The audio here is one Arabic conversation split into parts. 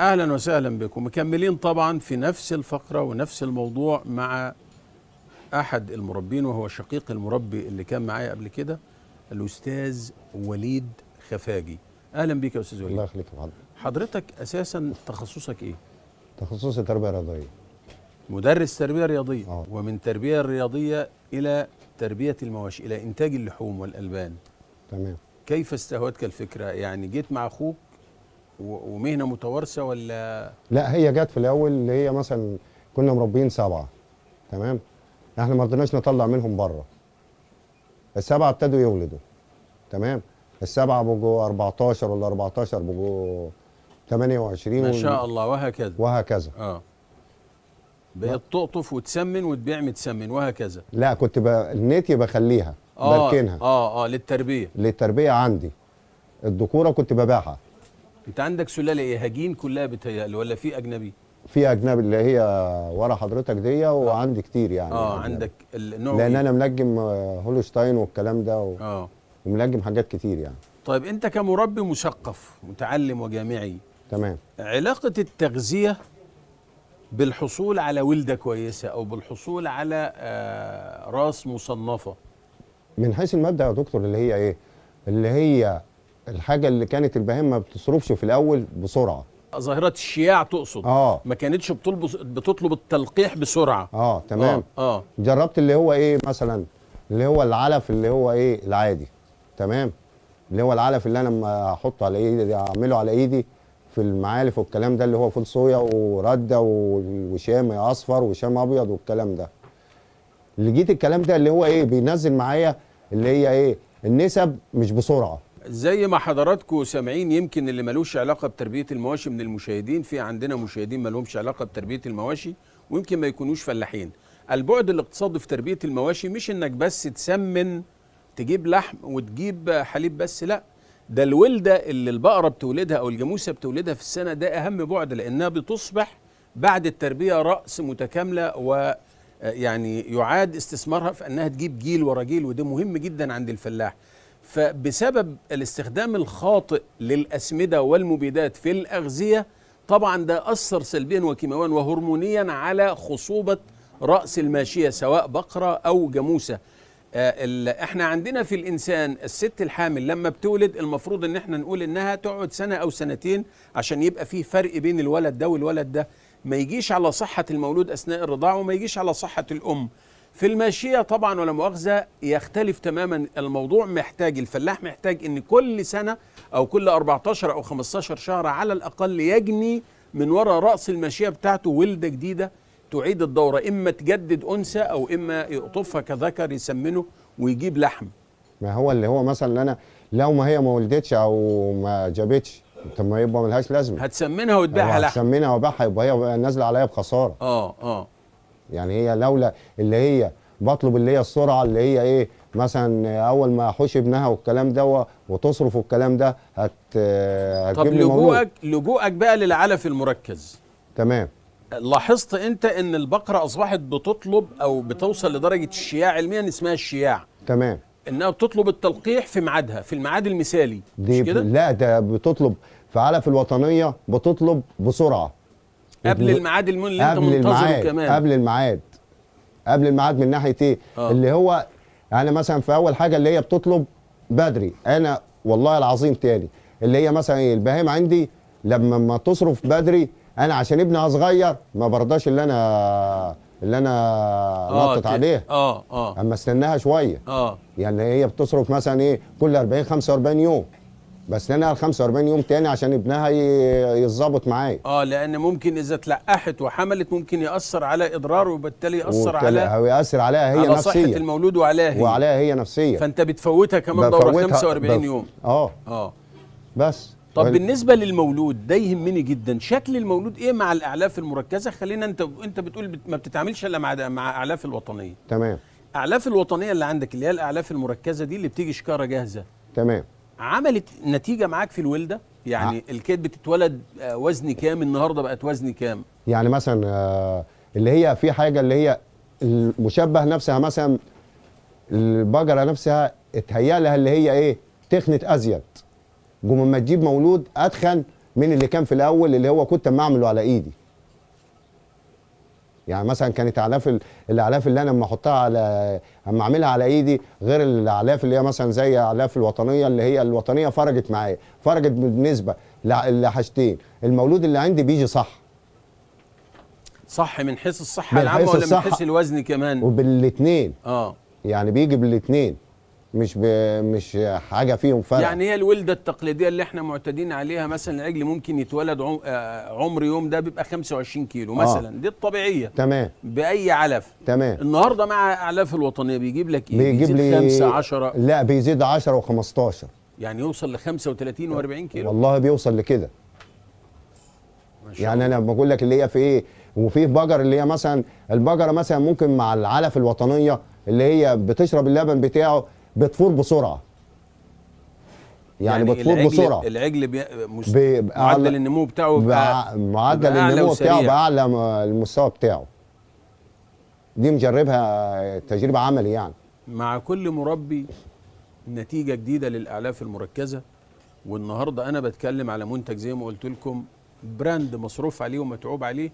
اهلا وسهلا بكم مكملين طبعا في نفس الفقره ونفس الموضوع مع احد المربين وهو شقيق المربي اللي كان معايا قبل كده الاستاذ وليد خفاجي اهلا بك يا استاذ وليد الله يخليك يا حضرتك اساسا تخصصك ايه تخصصي تربيه رياضيه مدرس تربيه رياضيه أوه. ومن تربيه رياضيه الى تربيه المواشي الى انتاج اللحوم والالبان تمام كيف استهوتك الفكره يعني جيت مع اخوك ومهنه متوارثه ولا لا هي جت في الاول اللي هي مثلا كنا مربيين سبعه تمام احنا ما رضيناش نطلع منهم بره السبعه ابتدوا يولدوا تمام السبعه بقوا 14 ولا 14 بقوا 28 ما شاء الله وهكذا وهكذا اه بقت تقطف وتسمن وتبيع متسمن وهكذا لا كنت النتي بخليها آه بركنها اه اه للتربيه للتربيه عندي الذكوره كنت ببيعها انت عندك سلاله ايه هجين كلها بتهيألي ولا في اجنبي في اجنبي اللي هي ورا حضرتك دي آه. وعندي كتير يعني اه أجنبي. عندك النوع لان انا منجم آه، هولشتاين والكلام ده و... اه ومنجم حاجات كتير يعني طيب انت كمربي مثقف متعلم وجامعي تمام علاقه التغذيه بالحصول على ولده كويسه او بالحصول على آه راس مصنفه من حيث المبدا يا دكتور اللي هي ايه اللي هي الحاجه اللي كانت البهائم ما بتصرفش في الاول بسرعه ظاهره الشياع تقصد اه ما كانتش بتطلب بتطلب التلقيح بسرعه اه تمام آه،, اه, جربت اللي هو ايه مثلا اللي هو العلف اللي هو ايه العادي تمام اللي هو العلف اللي انا لما احطه على ايدي اعمله على ايدي في المعالف والكلام ده اللي هو فول صويا ورده وشام اصفر وشام ابيض والكلام ده اللي جيت الكلام ده اللي هو ايه بينزل معايا اللي هي ايه النسب مش بسرعه زي ما حضراتكم سامعين يمكن اللي ملوش علاقه بتربيه المواشي من المشاهدين في عندنا مشاهدين ملهمش علاقه بتربيه المواشي ويمكن ما يكونوش فلاحين البعد الاقتصادي في تربيه المواشي مش انك بس تسمن تجيب لحم وتجيب حليب بس لا ده الولده اللي البقره بتولدها او الجاموسه بتولدها في السنه ده اهم بعد لانها بتصبح بعد التربيه راس متكامله و آه، يعني يعاد استثمارها في انها تجيب جيل ورا جيل وده مهم جدا عند الفلاح فبسبب الاستخدام الخاطئ للأسمدة والمبيدات في الأغذية طبعا ده أثر سلبيا وكيماويا وهرمونيا على خصوبة رأس الماشية سواء بقرة أو جاموسة آه، احنا عندنا في الانسان الست الحامل لما بتولد المفروض ان احنا نقول انها تقعد سنه او سنتين عشان يبقى في فرق بين الولد ده والولد ده ما يجيش على صحه المولود اثناء الرضاعه وما يجيش على صحه الام في الماشية طبعا ولا مؤاخذة يختلف تماما الموضوع محتاج الفلاح محتاج ان كل سنة او كل 14 او 15 شهر على الاقل يجني من وراء رأس الماشية بتاعته ولدة جديدة تعيد الدورة اما تجدد انثى او اما يقطفها كذكر يسمنه ويجيب لحم ما هو اللي هو مثلا انا لو ما هي ما ولدتش او ما جابتش طب ما يبقى ملهاش لازمه هتسمنها وتبيعها أيوة، لحم هتسمنها وبيعها يبقى هي نازله عليا بخساره اه اه يعني هي لولا اللي هي بطلب اللي هي السرعه اللي هي ايه مثلا اول ما احوش ابنها والكلام ده وتصرف والكلام ده هت آه، طب لجوءك لجوءك بقى للعلف المركز تمام لاحظت انت ان البقره اصبحت بتطلب او بتوصل لدرجه الشياع علميا اسمها الشياع تمام انها بتطلب التلقيح في ميعادها في الميعاد المثالي مش كده؟ لا ده بتطلب في علف الوطنيه بتطلب بسرعه قبل الميعاد اللي انت منتظره كمان قبل الميعاد قبل الميعاد من ناحيه ايه آه. اللي هو يعني مثلا في اول حاجه اللي هي بتطلب بدري انا والله العظيم تاني اللي هي مثلا ايه البهايم عندي لما ما تصرف بدري انا عشان ابنها صغير ما برضاش اللي انا اللي انا آه، نطت عليها اه اه اما استناها شويه اه يعني هي بتصرف مثلا ايه كل 40 45 يوم بس انا 45 يوم تاني عشان ابنها يتظبط معايا اه لان ممكن اذا اتلقحت وحملت ممكن ياثر على اضراره وبالتالي ياثر على هو ياثر عليها هي على نفسيا صحه المولود وعليها هي وعليها هي نفسيا فانت بتفوتها كمان دوره 45 بف... يوم اه اه بس طب بالنسبه للمولود ده يهمني جدا شكل المولود ايه مع الاعلاف المركزه خلينا انت انت بتقول ما بتتعاملش الا مع مع اعلاف الوطنيه تمام اعلاف الوطنيه اللي عندك اللي هي الاعلاف المركزه دي اللي بتيجي شكاره جاهزه تمام عملت نتيجه معاك في الولده يعني آه. الكيت بتتولد آه، وزن كام النهارده بقت وزن كام يعني مثلا آه، اللي هي في حاجه اللي هي المشبه نفسها مثلا البقره نفسها اتهيأ لها اللي هي ايه تخنت ازيد جم ما تجيب مولود اتخن من اللي كان في الاول اللي هو كنت اما اعمله على ايدي يعني مثلا كانت اعلاف الاعلاف اللي انا لما احطها على اما اعملها على ايدي غير الاعلاف اللي هي مثلا زي اعلاف الوطنيه اللي هي الوطنيه فرجت معايا فرجت بالنسبه لحاجتين المولود اللي عندي بيجي صح صح من حيث الصحه العامه ولا من حيث الوزن كمان وبالاثنين اه يعني بيجي بالاثنين مش ب... مش حاجه فيهم فرق يعني هي الولده التقليديه اللي احنا معتادين عليها مثلا العجل ممكن يتولد عم... آه، عمر يوم ده بيبقى 25 كيلو آه. مثلا آه. دي الطبيعيه تمام باي علف تمام النهارده مع اعلاف الوطنيه بيجيب لك ايه بيجيب, لي 5 10 لا بيزيد 10 و15 يعني يوصل ل 35 و40 كيلو والله بيوصل لكده يعني انا بقول لك اللي هي في ايه وفي بجر اللي هي مثلا البجره مثلا ممكن مع العلف الوطنيه اللي هي بتشرب اللبن بتاعه بتفور بسرعه يعني, يعني بتفور بسرعه العجل بي... مست... معدل النمو بتاعه بقى... معدل بقى النمو بتاعه باعلى المستوى بتاعه دي مجربها تجربه عملي يعني مع كل مربي نتيجه جديده للاعلاف المركزه والنهارده انا بتكلم على منتج زي ما قلت لكم براند مصروف عليه ومتعوب عليه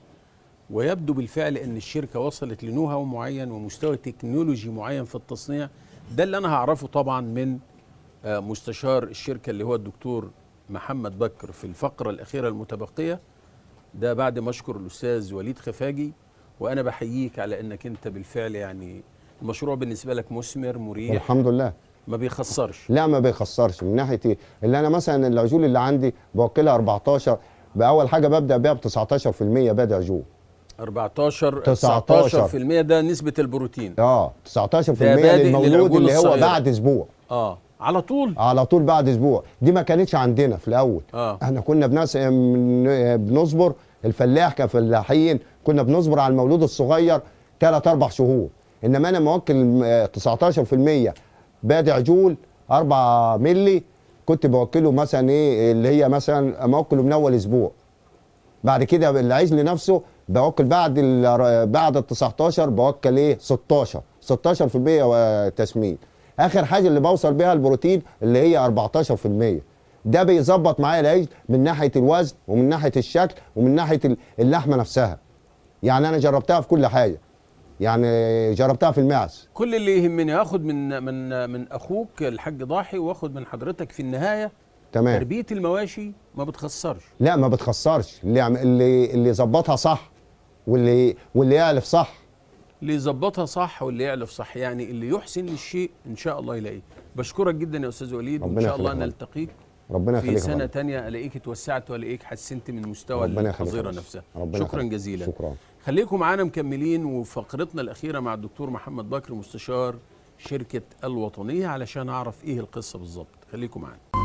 ويبدو بالفعل ان الشركه وصلت لنوها معين ومستوى تكنولوجي معين في التصنيع ده اللي انا هعرفه طبعا من آه، مستشار الشركه اللي هو الدكتور محمد بكر في الفقره الاخيره المتبقيه ده بعد ما اشكر الاستاذ وليد خفاجي وانا بحييك على انك انت بالفعل يعني المشروع بالنسبه لك مثمر مريح الحمد لله ما بيخسرش لا ما بيخسرش من ناحيه ايه اللي انا مثلا العجول اللي عندي بوكلها 14 باول حاجه ببدا بيها ب 19% بدع جول 14 19 19% ده نسبه البروتين اه 19% المولود اللي هو بعد اسبوع اه على طول على طول بعد اسبوع دي ما كانتش عندنا في الاول آه. احنا كنا بناس بنصبر الفلاح كفلاحين كنا بنصبر على المولود الصغير 3 4 شهور انما انا موكل 19% بادع جول 4 ملي كنت بوكله مثلا ايه اللي هي مثلا موكله من اول اسبوع بعد كده العجل نفسه بوكل بعد ال بعد ال 19 بوكل ايه 16 16% تسميد اخر حاجه اللي بوصل بيها البروتين اللي هي 14% ده بيظبط معايا العيش من ناحيه الوزن ومن ناحيه الشكل ومن ناحيه اللحمه نفسها يعني انا جربتها في كل حاجه يعني جربتها في المعز كل اللي يهمني اخد من من من اخوك الحاج ضاحي واخد من حضرتك في النهايه تمام تربيه المواشي ما بتخسرش لا ما بتخسرش اللي اللي ظبطها صح واللي واللي يعلف صح اللي يظبطها صح واللي يعلف صح يعني اللي يحسن الشيء ان شاء الله يلاقيه بشكرك جدا يا استاذ وليد وان شاء الله نلتقيك ربنا يخليك في سنه تانية الاقيك اتوسعت والاقيك حسنت من مستوى الحظيره نفسها ربنا شكرا خليك. جزيلا شكرا خليكم معانا مكملين وفقرتنا الاخيره مع الدكتور محمد بكر مستشار شركه الوطنيه علشان اعرف ايه القصه بالظبط خليكم معانا